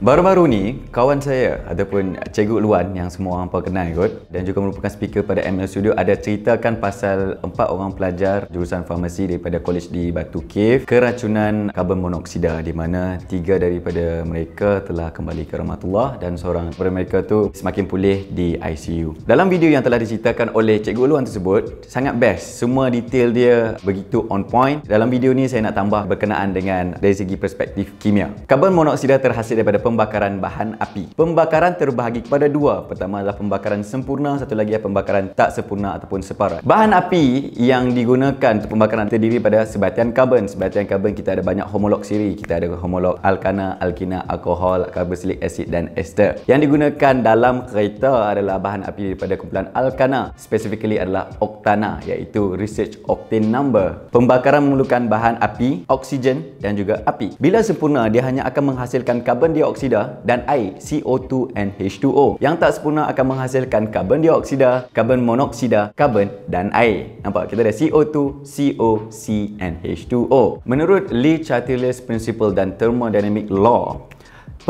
Baru-baru ni, kawan saya ataupun Cikgu Luan yang semua orang kenal kot dan juga merupakan speaker pada ML Studio ada ceritakan pasal empat orang pelajar jurusan farmasi daripada kolej di Batu Cave keracunan karbon monoksida di mana tiga daripada mereka telah kembali ke rahmatullah dan seorang daripada mereka tu semakin pulih di ICU. Dalam video yang telah diceritakan oleh Cikgu Luan tersebut, sangat best. Semua detail dia begitu on point. Dalam video ni saya nak tambah berkenaan dengan dari segi perspektif kimia. Karbon monoksida terhasil daripada pembakaran bahan api. Pembakaran terbahagi kepada dua. Pertama adalah pembakaran sempurna, satu lagi adalah pembakaran tak sempurna ataupun separat. Bahan api yang digunakan untuk pembakaran terdiri pada sebatian karbon. Sebatian karbon kita ada banyak homolog siri. Kita ada homolog alkana, alkina, alkohol, karbosilik asid dan ester. Yang digunakan dalam kereta adalah bahan api daripada kumpulan alkana. Specifically adalah oktana iaitu research octane number. Pembakaran memerlukan bahan api, oksigen dan juga api. Bila sempurna, dia hanya akan menghasilkan karbon dioksida dioksida dan air CO2 dan H2O yang tak sempurna akan menghasilkan karbon dioksida, karbon monoksida, karbon dan air. Nampak? Kita ada CO2, CO, C dan H2O. Menurut Lee Chatelier's Principle dan Thermodynamic Law,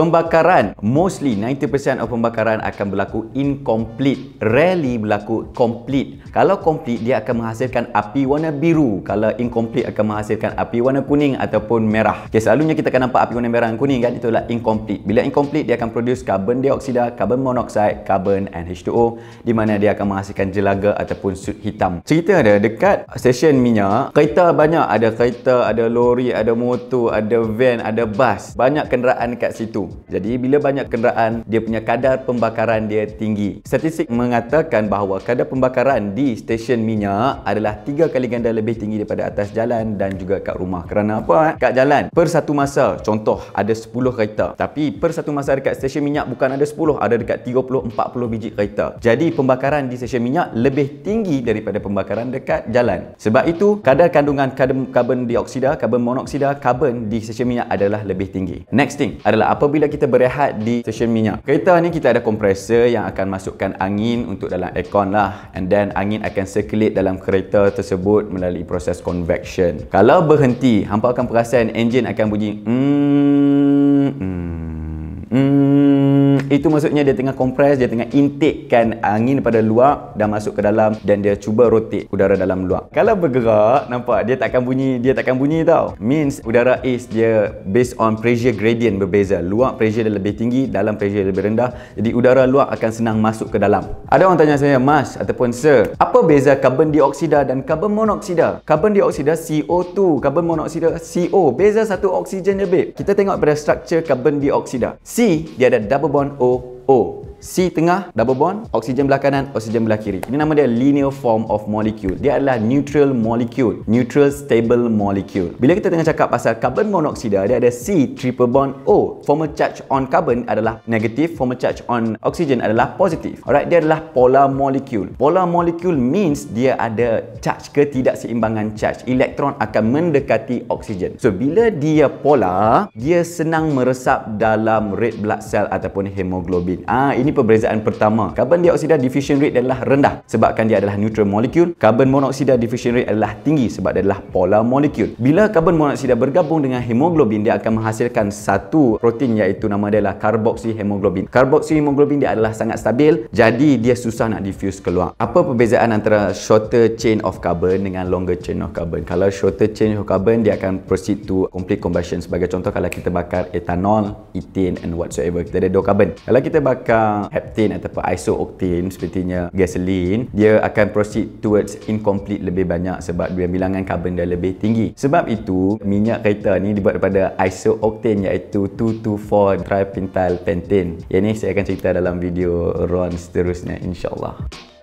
pembakaran mostly 90% of pembakaran akan berlaku incomplete rarely berlaku complete kalau complete dia akan menghasilkan api warna biru kalau incomplete akan menghasilkan api warna kuning ataupun merah okay, selalunya kita akan nampak api warna merah dan kuning kan itulah incomplete bila incomplete dia akan produce carbon dioxide carbon monoxide carbon and H2O di mana dia akan menghasilkan jelaga ataupun sud hitam cerita ada dekat stesen minyak kereta banyak ada kereta ada lori ada motor ada van ada bus, banyak kenderaan dekat situ jadi bila banyak kenderaan, dia punya kadar pembakaran dia tinggi. Statistik mengatakan bahawa kadar pembakaran di stesen minyak adalah tiga kali ganda lebih tinggi daripada atas jalan dan juga kat rumah. Kerana apa? Eh? Kat jalan, per satu masa, contoh ada 10 kereta. Tapi per satu masa dekat stesen minyak bukan ada 10, ada dekat 30-40 biji kereta. Jadi pembakaran di stesen minyak lebih tinggi daripada pembakaran dekat jalan. Sebab itu, kadar kandungan karbon dioksida, karbon monoksida, karbon di stesen minyak adalah lebih tinggi. Next thing adalah apa apabila kita berehat di stesen minyak. Kereta ni kita ada kompresor yang akan masukkan angin untuk dalam aircon lah and then angin akan circulate dalam kereta tersebut melalui proses convection. Kalau berhenti, hampa akan perasan enjin akan bunyi mm, mm, mm. Hmm. Itu maksudnya dia tengah compress, dia tengah intakekan angin pada luar dan masuk ke dalam dan dia cuba rotate udara dalam luar. Kalau bergerak, nampak dia takkan bunyi, dia takkan bunyi tau. Means udara is dia based on pressure gradient berbeza. Luar pressure dia lebih tinggi, dalam pressure dia lebih rendah. Jadi udara luar akan senang masuk ke dalam. Ada orang tanya saya, Mas ataupun Sir, apa beza carbon dioksida dan carbon monoksida? Carbon dioksida CO2, carbon monoksida CO. Beza satu oksigen je, babe. Kita tengok pada structure carbon dioksida. C, dia ada double bond O O. C tengah, double bond, oksigen belah kanan, oksigen belah kiri. Ini nama dia linear form of molecule. Dia adalah neutral molecule, neutral stable molecule. Bila kita tengah cakap pasal carbon monoksida, dia ada C triple bond O. Formal charge on carbon adalah negatif, formal charge on oksigen adalah positif. Alright, dia adalah polar molecule. Polar molecule means dia ada charge ketidakseimbangan charge. Elektron akan mendekati oksigen. So bila dia polar, dia senang meresap dalam red blood cell ataupun hemoglobin. Ah, ini ini perbezaan pertama. karbon dioxide diffusion rate adalah rendah sebabkan dia adalah neutral molecule. Karbon monoksida diffusion rate adalah tinggi sebab dia adalah polar molecule. Bila karbon monoksida bergabung dengan hemoglobin, dia akan menghasilkan satu protein iaitu nama dia adalah karboksihemoglobin. Karboksihemoglobin dia adalah sangat stabil jadi dia susah nak diffuse keluar. Apa perbezaan antara shorter chain of carbon dengan longer chain of carbon? Kalau shorter chain of carbon, dia akan proceed to complete combustion. Sebagai contoh, kalau kita bakar etanol, etin and whatsoever, kita ada dua carbon. Kalau kita bakar heptane ataupun isooctane sepertinya gasoline dia akan proceed towards incomplete lebih banyak sebab dia bilangan karbon dia lebih tinggi sebab itu minyak kereta ni dibuat daripada isooctane iaitu 224 tripentyl pentane yang ni saya akan cerita dalam video Ron seterusnya insyaAllah